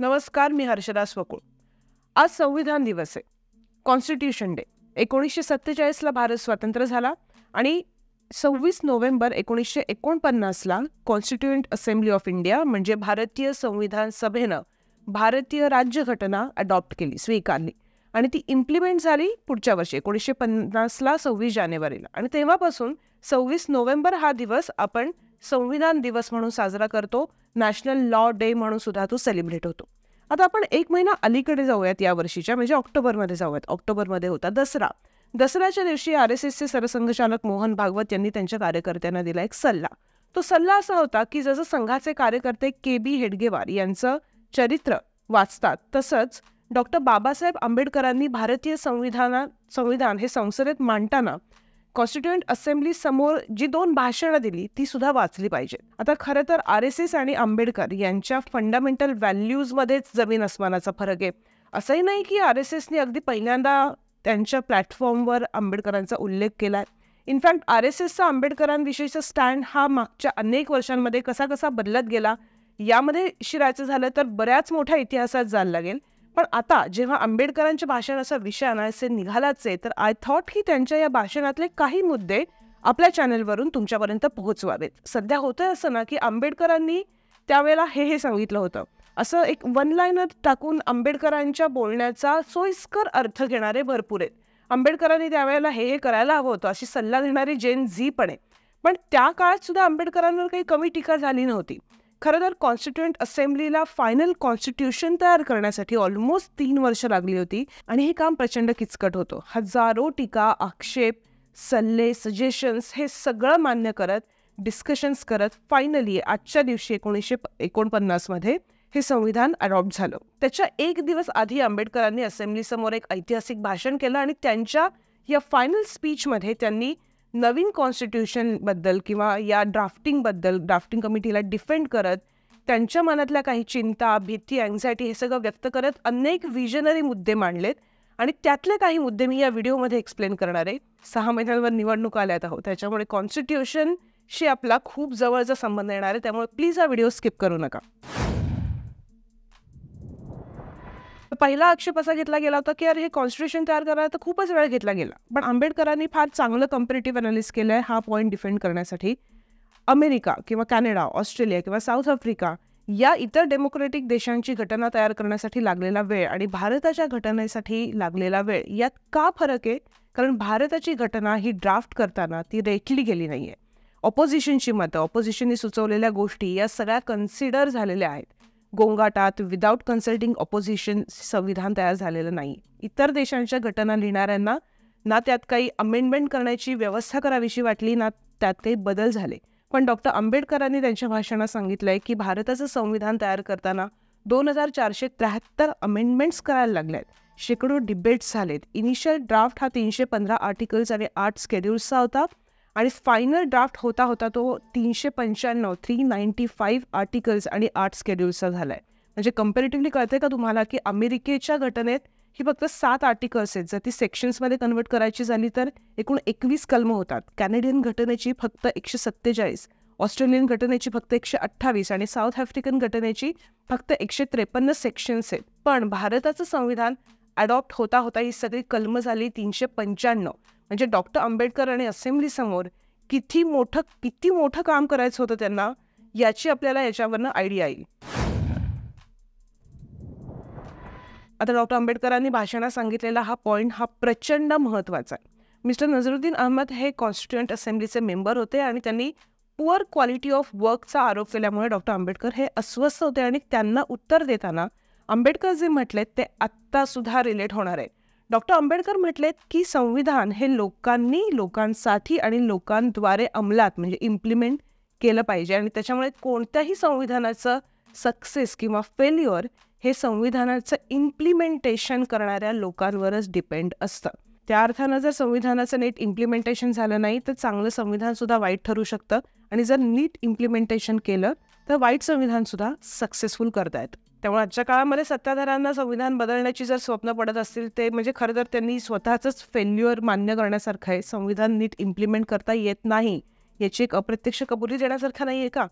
नमस्कार मी हर्षदास वकुळ आज संविधान दिवस आहे कॉन्स्टिट्यूशन डे एकोणीसशे सत्तेचाळीसला भारत स्वातंत्र्य झाला आणि सव्वीस नोव्हेंबर एकोणीसशे एकोणपन्नासला कॉन्स्टिट्युएंट असेंब्ली ऑफ इंडिया म्हणजे भारतीय संविधान सभेनं भारतीय राज्यघटना अडॉप्ट केली स्वीकारली आणि ती इम्प्लिमेंट झाली पुढच्या वर्षी एकोणीसशे पन्नासला सव्वीस जानेवारीला आणि तेव्हापासून सव्वीस नोव्हेंबर हा दिवस आपण संविधान दिवस म्हणून साजरा करतो नॅशनल लॉ डे म्हणून सुद्धा तो सेलिब्रेट होतो आता आपण एक महिना अलीकडे जाऊयात या वर्षीच्या म्हणजे ऑक्टोबरमध्ये जाऊयात ऑक्टोबरमध्ये होता दसरा दसऱ्याच्या दिवशी आर एस एसचे सरसंघचालक मोहन भागवत यांनी त्यांच्या कार्यकर्त्यांना दिला एक सल्ला तो सल्ला असा होता की जसं संघाचे कार्यकर्ते के बी हेडगेवार यांचं चरित्र वाचतात तसंच डॉक्टर बाबासाहेब आंबेडकरांनी भारतीय संविधाना संविधान हे संसदेत मांडताना कॉन्स्टिट्युएंट असेंब्ली समोर जी दोन भाषणं दिली ती सुद्धा वाचली पाहिजेत आता खरं तर आर एस एस आणि आंबेडकर यांच्या फंडामेंटल व्हॅल्यूजमध्येच जमीन अस्मानाचा फरक आहे असंही नाही की आर एस एसने अगदी पहिल्यांदा त्यांच्या प्लॅटफॉर्मवर आंबेडकरांचा उल्लेख केला आहे इनफॅक्ट आर एस एसचा आंबेडकरांविषयीचा स्टँड हा मागच्या अनेक वर्षांमध्ये कसा कसा बदलत गेला यामध्ये शिरायचं झालं तर बऱ्याच मोठ्या इतिहासात जायला लागेल पण आता जेव्हा आंबेडकरांच्या भाषणाचा विषय निघालाच निघालाचे तर आय थॉट ही त्यांच्या या भाषणातले काही मुद्दे आपल्या चॅनेलवरून तुमच्यापर्यंत पोहोचवावेत सध्या होतंय असं ना की आंबेडकरांनी त्यावेळेला हे हे सांगितलं होतं असं एक वन लायनर टाकून आंबेडकरांच्या बोलण्याचा सोयीस्कर अर्थ घेणारे भरपूर आहेत आंबेडकरांनी त्यावेळेला हे हे करायला हवं होतं अशी सल्ला देणारी जेन झी पण आहे पण त्या काळात सुद्धा आंबेडकरांवर काही कमी टीका झाली नव्हती खरं तर कॉन्स्टिट्युएंट असेंब्लीला फायनल कॉन्स्टिट्यूशन तयार करण्यासाठी ऑलमोस्ट तीन वर्ष लागली होती आणि हे काम प्रचंड किचकट होतं हजारो टीका आक्षेप सल्ले सजेशन्स हे सगळं मान्य करत डिस्कशन्स करत फायनली आजच्या दिवशी एकोणीसशे एकोणपन्नासमध्ये हे संविधान अडॉप्ट झालं त्याच्या एक दिवस आधी आंबेडकरांनी असेंब्लीसमोर एक ऐतिहासिक भाषण केलं आणि त्यांच्या या फायनल स्पीचमध्ये त्यांनी नवीन कॉन्स्टिट्यूशनबद्दल किंवा या ड्राफ्टिंगबद्दल ड्राफ्टिंग कमिटीला डिफेंड करत त्यांच्या मनातल्या काही चिंता भीती अँझायटी हे सगळं व्यक्त करत अनेक विजनरी मुद्दे मांडलेत आणि त्यातले काही मुद्दे मी या व्हिडिओमध्ये एक्सप्लेन करणार आहे सहा महिन्यांवर निवडणूक आल्यात आहोत त्याच्यामुळे कॉन्स्टिट्यूशनशी आपला खूप जवळचा संबंध येणार आहे त्यामुळे प्लीज हा व्हिडिओ स्किप करू नका पहिला आक्षेप असा घेतला गेला होता की अरे हे कॉन्स्टिट्यूशन तयार करायला तर खूपच वेळ घेतला गेला पण आंबेडकरांनी फार चांगलं कम्पेरेटिव्ह अनालिस केलं आहे हा पॉईंट डिफेंड करण्यासाठी अमेरिका किंवा कॅनडा ऑस्ट्रेलिया किंवा साऊथ आफ्रिका या इतर डेमोक्रेटिक देशांची घटना तयार करण्यासाठी लागलेला वेळ आणि भारताच्या घटनेसाठी लागलेला वेळ यात का फरक आहे कारण भारताची घटना ही ड्राफ्ट करताना ती रेटली गेली नाही आहे ऑपोजिशनची मतं ऑपोजिशनने सुचवलेल्या गोष्टी या सगळ्या कन्सिडर झालेल्या आहेत गोंगाटात विदाउट कन्सल्टिंग ऑपोजिशन संविधान तयार झालेलं नाही इतर देशांच्या घटना लिहिणाऱ्यांना ना त्यात काही अमेंडमेंट करण्याची व्यवस्था करावीशी वाटली ना त्यात काही बदल झाले पण डॉक्टर आंबेडकरांनी त्यांच्या भाषणात सांगितलं आहे की भारताचं संविधान तयार करताना दोन हजार चारशे त्र्याहत्तर अमेंडमेंट्स करायला लागल्यात शेकडो डिबेट्स झालेत इनिशियल ड्राफ्ट हा तीनशे पंधरा आर्टिकल्स आणि आठ स्केड्युल्सचा होता आणि फायनल ड्राफ्ट होता होता तो तीनशे पंच्याण्णव थ्री नाईन्टी फाईव्ह आर्टिकल्स आणि आर्ट स्केड्युल्सचा झाला आहे म्हणजे कम्पेरेटिव्हली कळतंय का तुम्हाला की अमेरिकेच्या घटनेत ही फक्त सात आर्टिकल्स आहेत जर ती सेक्शन्समध्ये कन्वर्ट करायची झाली तर एकूण एकवीस कलम होतात कॅनेडियन घटनेची फक्त एकशे सत्तेचाळीस ऑस्ट्रेलियन घटनेची फक्त एकशे अठ्ठावीस आणि साऊथ आफ्रिकन घटनेची फक्त एकशे त्रेपन्न सेक्शन्स आहेत पण भारताचं संविधान अडॉप्ट होता होता ही सगळी कलमं झाली तीनशे पंच्याण्णव म्हणजे डॉक्टर आंबेडकर आणि असेंब्लीसमोर किती मोठं किती मोठं काम करायचं होतं त्यांना याची आपल्याला याच्यावरनं आयडिया येईल आता डॉक्टर आंबेडकरांनी भाषणात सांगितलेला हा पॉईंट हा प्रचंड महत्त्वाचा आहे मिस्टर नजरुद्दीन अहमद हे कॉन्स्टिट्युएंट असेंब्लीचे मेंबर होते आणि त्यांनी पुअर क्वालिटी ऑफ वर्कचा आरोप केल्यामुळे डॉक्टर आंबेडकर हे अस्वस्थ होते आणि त्यांना उत्तर देताना आंबेडकर जे म्हटलेत ते आत्तासुद्धा रिलेट होणार आहे डॉक्टर आंबेडकर म्हटलेत की संविधान हे लोकांनी लोकांसाठी आणि लोकांद्वारे अंमलात म्हणजे इम्प्लिमेंट केलं पाहिजे आणि त्याच्यामुळे कोणत्याही संविधानाचं सक्सेस किंवा फेल्युअर हे संविधानाचं इम्प्लिमेंटेशन करणाऱ्या लोकांवरच डिपेंड असतं त्या अर्थानं जर संविधानाचं नीट इम्प्लिमेंटेशन झालं नाही तर चांगलं संविधानसुद्धा वाईट ठरू शकतं आणि जर नीट इम्प्लिमेंटेशन केलं तर वाईट संविधानसुद्धा सक्सेसफुल करतायत त्यामुळे आजच्या काळामध्ये सत्ताधाऱ्यांना संविधान बदलण्याची जर स्वप्न पडत असतील ते म्हणजे खरं तर त्यांनी स्वतःच फेल्युअर मान्य करण्यासारखं आहे संविधान नीट इम्प्लिमेंट करता येत नाही याची एक अप्रत्यक्ष कबुली देण्यासारखं नाही आहे का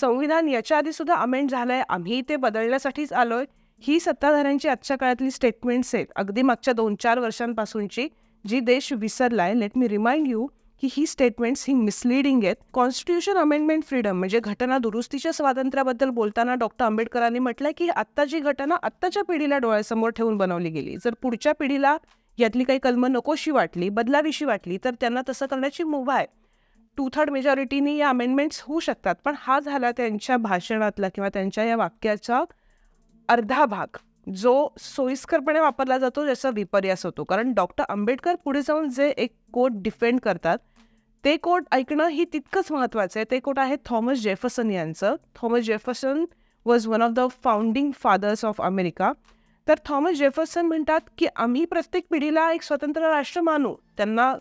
संविधान याच्या आधीसुद्धा अमेंड झालं आम्ही ते बदलण्यासाठीच आलोय ही सत्ताधाऱ्यांची आजच्या काळातली स्टेटमेंट्स आहेत अगदी मागच्या दोन चार वर्षांपासूनची जी देश विसरला लेट मी रिमाइंड यू की ही स्टेटमेंट्स ही मिसलिडिंग आहेत कॉन्स्टिट्यूशन अमेंडमेंट फ्रीडम म्हणजे घटना दुरुस्तीच्या स्वातंत्र्याबद्दल बोलताना डॉक्टर आंबेडकरांनी म्हटलंय की आत्ता जी घटना आत्ताच्या पिढीला डोळ्यासमोर ठेवून बनवली गेली जर पुढच्या पिढीला यातली काही कलम नकोशी वाटली बदलावीशी वाटली तर त्यांना तसं करण्याची मुभा आहे टू थर्ड मेजॉरिटीने या अमेंडमेंट्स होऊ शकतात पण हा झाला त्यांच्या भाषणातला किंवा त्यांच्या या वाक्याचा अर्धा भाग जो सोयीस्करपणे वापरला जातो ज्याचा विपर्यास होतो कारण डॉक्टर आंबेडकर पुढे जाऊन जे एक कोट डिफेंड करतात ते कोट ऐकणं ही तितकंच महत्त्वाचं आहे ते कोट आहे थॉमस जेफरसन यांचं Thomas Jefferson was one of the founding fathers of America तर थॉमस जेफरसन म्हणतात की आम्ही प्रत्येक पिढीला एक स्वतंत्र राष्ट्र मानू त्यांना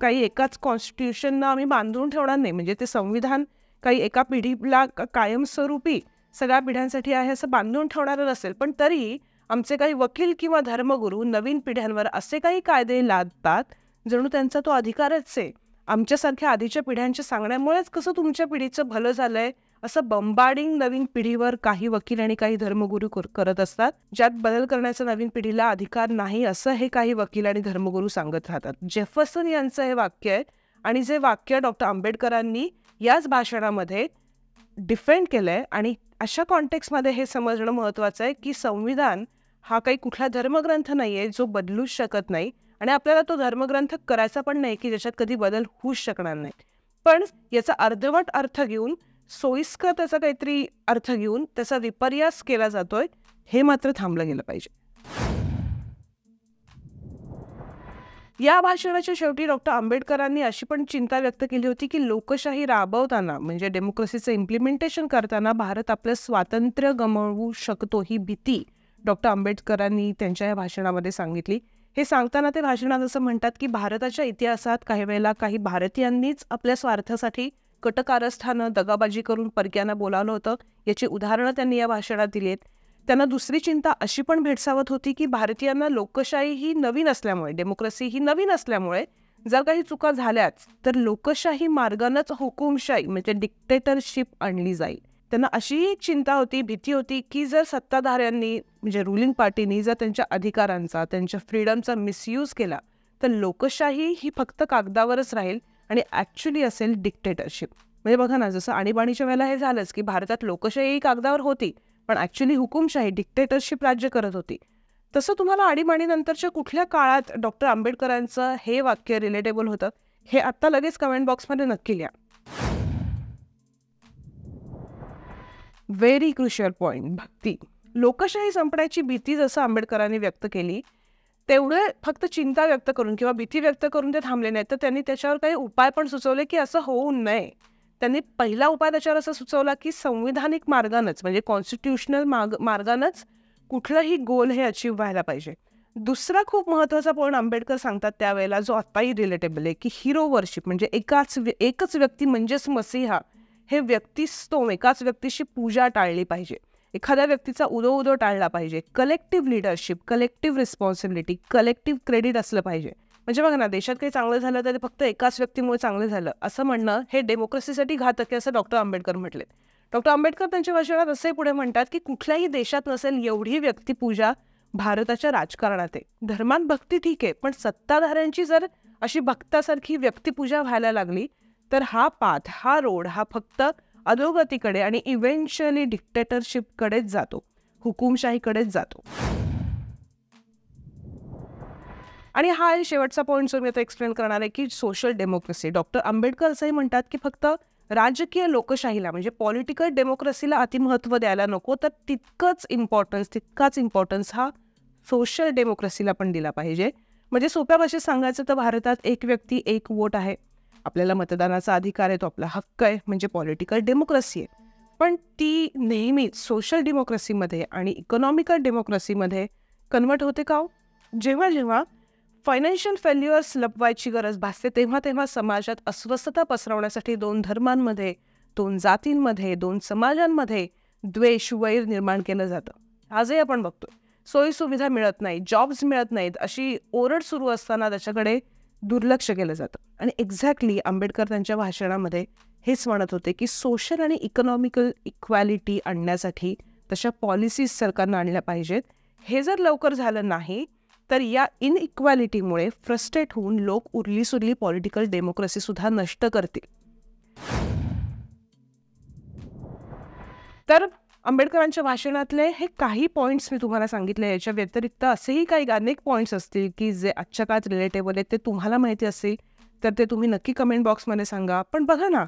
काही एकाच कॉन्स्टिट्यूशनना आम्ही बांधून ठेवणार नाही म्हणजे ते संविधान काही एका पिढीला कायमस्वरूपी सगळ्या पिढ्यांसाठी आहे असं बांधून ठेवणारं नसेल पण तरी आमचे काही वकील किंवा धर्मगुरू नवीन पिढ्यांवर असे काही कायदे लादतात जणू त्यांचा तो अधिकारच आहे आमच्यासारख्या आधीच्या पिढ्यांच्या सांगण्यामुळेच कसं तुमच्या पिढीचं भलं झालंय असं बंबाडिंग नवीन पिढीवर काही वकील आणि काही धर्मगुरू करत असतात ज्यात बदल करण्याचा नवीन पिढीला अधिकार नाही असं हे काही वकील आणि धर्मगुरू सांगत राहतात जेफसन यांचं हे वाक्य आहे आणि जे वाक्य डॉक्टर आंबेडकरांनी याच भाषणामध्ये डिफेंड केलंय आणि अशा कॉन्टेक्स्टमध्ये हे समजणं महत्वाचं आहे की संविधान हा काही कुठला धर्मग्रंथ नाही आहे जो बदलूच शकत नाही आणि आपल्याला तो धर्मग्रंथ करायचा पण नाही की ज्याच्यात कधी बदल होऊच शकणार नाही पण याचा अर्धवट अर्थ घेऊन सोयीस्कर त्याचा काहीतरी अर्थ घेऊन त्याचा विपर्यास केला जातोय हे मात्र थांबलं गेलं पाहिजे या भाषणाच्या शेवटी डॉक्टर आंबेडकरांनी अशी पण चिंता व्यक्त केली होती की लोकशाही राबवताना म्हणजे डेमोक्रेसीचं इम्प्लिमेंटेशन करताना भारत आपलं स्वातंत्र्य गमावू शकतो ही भीती डॉक्टर आंबेडकरांनी त्यांच्या या भाषणामध्ये सांगितली हे सांगताना ते भाषणात असं म्हणतात की भारताच्या इतिहासात काही वेळेला काही भारतीयांनीच आपल्या स्वार्थासाठी कटकारस्थानं दगाबाजी करून परक्यांना बोलावलं होतं याची उदाहरणं त्यांनी या भाषणात दिली आहेत त्यांना दुसरी चिंता अशी पण भेडसावत होती की भारतीयांना लोकशाही ही नवीन असल्यामुळे डेमोक्रेसी ही नवीन असल्यामुळे जर काही चुका झाल्याच तर लोकशाही मार्गानंच हुकुमशाही म्हणजे डिक्टेटरशिप आणली जाईल त्यांना अशी एक चिंता होती भीती होती की जर सत्ताधाऱ्यांनी म्हणजे रुलिंग पार्टीनी जर त्यांच्या अधिकारांचा त्यांच्या फ्रीडमचा मिसयूज केला तर लोकशाही ही फक्त कागदावरच राहील आणि ॲक्च्युली असेल डिक्टेटरशिप म्हणजे बघा ना जसं आणीबाणीच्या वेळेला हे झालंच की भारतात लोकशाही कागदावर होती पण ॲक्च्युली हुकुमशाही डिक्टेटरशिप राज्य करत होती तसं तुम्हाला आणीबाणीनंतरच्या कुठल्या काळात डॉक्टर आंबेडकरांचं हे वाक्य रिलेटेबल होतं हे आत्ता लगेच कमेंट बॉक्समध्ये नक्की लिहा व्हेरी क्रुशियल पॉईंट भक्ती लोकशाही संपण्याची भीती जसं आंबेडकरांनी व्यक्त केली तेवढे फक्त चिंता व्यक्त करून किंवा भीती व्यक्त करून ते थांबले नाही तर त्यांनी त्याच्यावर काही उपाय पण सुचवले की असं होऊ नये त्यांनी पहिला उपाय त्याच्यावर असं सुचवला की संविधानिक मार्गानंच म्हणजे कॉन्स्टिट्युशनल मार्ग मार्गानंच कुठलंही गोल हे अचीव्ह व्हायला पाहिजे दुसरा खूप महत्त्वाचा पॉईंट आंबेडकर सांगतात त्यावेळेला जो आत्ताही रिलेटेबल आहे की हिरो वर्शिप म्हणजे एकाच एकच व्यक्ती म्हणजेच मसीहा हे व्यक्तिस्तोम एकाच व्यक्तीशी पूजा टाळली पाहिजे एखाद्या व्यक्तीचा उदो उदो टाळला पाहिजे collective leadership collective responsibility collective credit असलं पाहिजे म्हणजे बघा ना देशात काही चांगलं झालं तर फक्त एकाच व्यक्तीमुळे चांगलं झालं असं म्हणणं हे डेमोक्रेसीसाठी घातक आहे असं डॉक्टर आंबेडकर म्हटले डॉक्टर आंबेडकर त्यांच्या भाषेला असंही पुढे म्हणतात की कुठल्याही देशात नसेल एवढी व्यक्तिपूजा भारताच्या राजकारणात आहे धर्मात भक्ती ठीक आहे पण सत्ताधाऱ्यांची जर अशी भक्तासारखी व्यक्तिपूजा व्हायला लागली तर हा पाथ हा रोड हा फक्त अधोगतीकडे आणि इव्हेंच्युअली डिक्टेटरशिपकडेच जातो हुकुमशाहीकडेच जातो आणि हा शेवटचा पॉईंट जो मी आता एक्सप्लेन करणार आहे की सोशल डेमोक्रेसी डॉक्टर आंबेडकर असंही म्हणतात की फक्त राजकीय लोकशाहीला म्हणजे पॉलिटिकल डेमोक्रेसीला अतिमहत्व द्यायला नको तर तितकंच इम्पॉर्टन्स तितकाच इम्पॉर्टन्स हा सोशल डेमोक्रेसीला पण दिला पाहिजे म्हणजे सोप्या भाषेत सांगायचं तर भारतात एक व्यक्ती एक वोट आहे आपल्याला मतदानाचा अधिकार आहे तो आपला हक्क आहे म्हणजे पॉलिटिकल डेमोक्रेसी आहे पण ती नेहमीच सोशल डेमोक्रेसीमध्ये आणि इकॉनॉमिकल डेमोक्रेसीमध्ये कन्वर्ट होते का हो? जेव्हा जेव्हा फायनान्शियल फेल्युअर्स लपवायची गरज भासते तेव्हा तेव्हा समाजात अस्वस्थता पसरवण्यासाठी दोन धर्मांमध्ये दोन जातींमध्ये दोन समाजांमध्ये द्वेष वैर निर्माण केलं जातं आजही आपण बघतो सोयीसुविधा मिळत नाही जॉब्स मिळत नाहीत अशी ओरड सुरू असताना त्याच्याकडे दुर्लक्ष केलं जातं आणि एक्झॅक्टली आंबेडकर त्यांच्या भाषणामध्ये हेच म्हणत होते की सोशल आणि इकॉनॉमिकल इक्वॅलिटी आणण्यासाठी तशा पॉलिसीज सरकारनं आणल्या पाहिजेत हे जर लवकर झालं नाही तर या इनइक्वॅलिटीमुळे फ्रस्ट्रेट होऊन लोक उरली सुरली पॉलिटिकल डेमोक्रेसीसुद्धा नष्ट करतील तर आंबेडकरांच्या भाषणातले हे काही पॉईंट्स मी तुम्हाला सांगितले याच्या व्यतिरिक्त असेही काही अनेक पॉईंट्स असतील की जे आजच्या काळात रिलेटेबल आहेत ते तुम्हाला माहिती असेल तर ते तुम्ही नक्की कमेंट बॉक्समध्ये सांगा पण बघा ना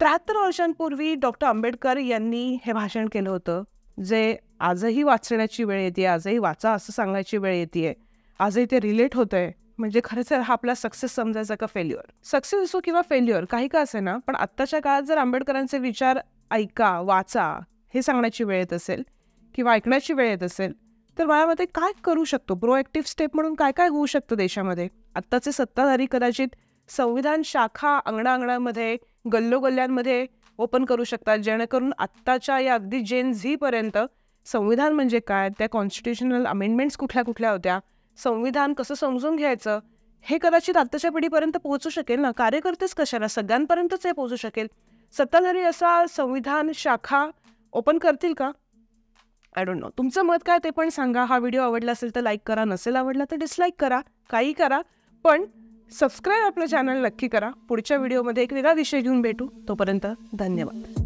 त्र्याहत्तर वर्षांपूर्वी डॉक्टर आंबेडकर यांनी हे भाषण केलं होतं जे आजही वाचण्याची वेळ येते आजही वाचा असं सांगायची वेळ येते आजही ते रिलेट होतंय आहे म्हणजे खरं तर हा आपला सक्सेस समजायचा का फेल्युअर सक्सेस असो किंवा फेल्युअर काही का असे ना पण आत्ताच्या काळात जर आंबेडकरांचे विचार ऐका वाचा हे सांगण्याची वेळ येत असेल किंवा ऐकण्याची वेळ येत असेल तर मला काय करू शकतो प्रोएक्टिव्ह स्टेप म्हणून काय काय होऊ शकतं देशामध्ये आत्ताचे सत्ताधारी कदाचित संविधान शाखा अंगणांगणांमध्ये गल्लोगल्ल्यांमध्ये ओपन करू शकतात जेणेकरून आत्ताच्या या अगदी जेन झीपर्यंत संविधान म्हणजे काय त्या कॉन्स्टिट्युशनल अमेंडमेंट्स कुठल्या कुठल्या होत्या संविधान कसं समजून घ्यायचं हे कदाचित आत्ताच्या पिढीपर्यंत पोहोचू शकेल ना कार्यकर्तेच कशाला सगळ्यांपर्यंतच हे पोहोचू शकेल सत्ताधारी असा संविधान शाखा ओपन करतील का आय डोंट नो तुमचं मत काय ते पण सांगा हा व्हिडिओ आवडला असेल तर लाईक करा नसेल आवडला तर डिसलाईक करा काही करा पण सबस्क्राईब आपलं चॅनल नक्की करा पुढच्या व्हिडिओमध्ये एक वेगळा विषय घेऊन भेटू तोपर्यंत धन्यवाद